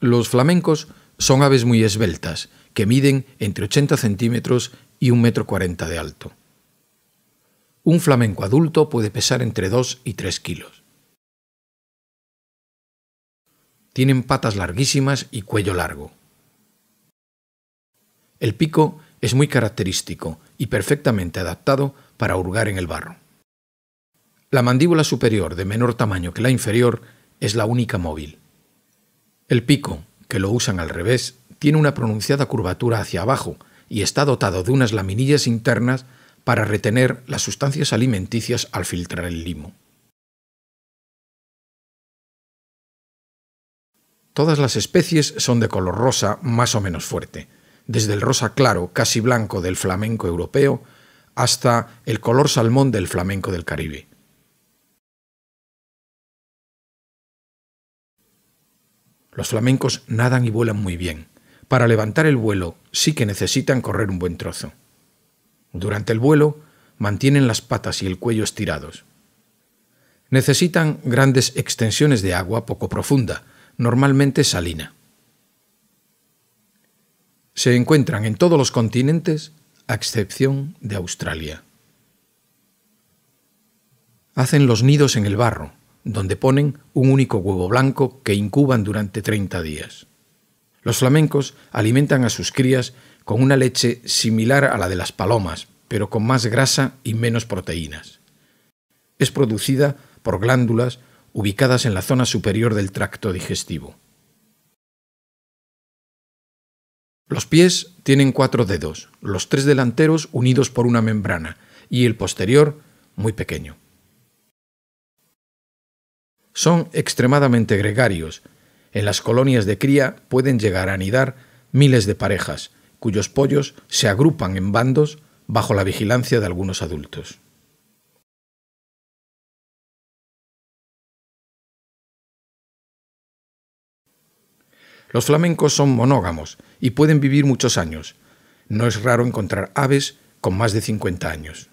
Los flamencos son aves muy esbeltas, que miden entre 80 centímetros y 1,40 metro de alto. Un flamenco adulto puede pesar entre 2 y 3 kilos. Tienen patas larguísimas y cuello largo. El pico es muy característico y perfectamente adaptado para hurgar en el barro. La mandíbula superior, de menor tamaño que la inferior, es la única móvil el pico, que lo usan al revés, tiene una pronunciada curvatura hacia abajo y está dotado de unas laminillas internas para retener las sustancias alimenticias al filtrar el limo. Todas las especies son de color rosa más o menos fuerte, desde el rosa claro, casi blanco del flamenco europeo, hasta el color salmón del flamenco del Caribe. Los flamencos nadan y vuelan muy bien. Para levantar el vuelo sí que necesitan correr un buen trozo. Durante el vuelo mantienen las patas y el cuello estirados. Necesitan grandes extensiones de agua poco profunda, normalmente salina. Se encuentran en todos los continentes a excepción de Australia. Hacen los nidos en el barro, donde ponen un único huevo blanco que incuban durante 30 días. Los flamencos alimentan a sus crías con una leche similar a la de las palomas, pero con más grasa y menos proteínas. Es producida por glándulas ubicadas en la zona superior del tracto digestivo. Los pies tienen cuatro dedos, los tres delanteros unidos por una membrana y el posterior muy pequeño son extremadamente gregarios. En las colonias de cría pueden llegar a anidar miles de parejas, cuyos pollos se agrupan en bandos bajo la vigilancia de algunos adultos. Los flamencos son monógamos y pueden vivir muchos años. No es raro encontrar aves con más de 50 años.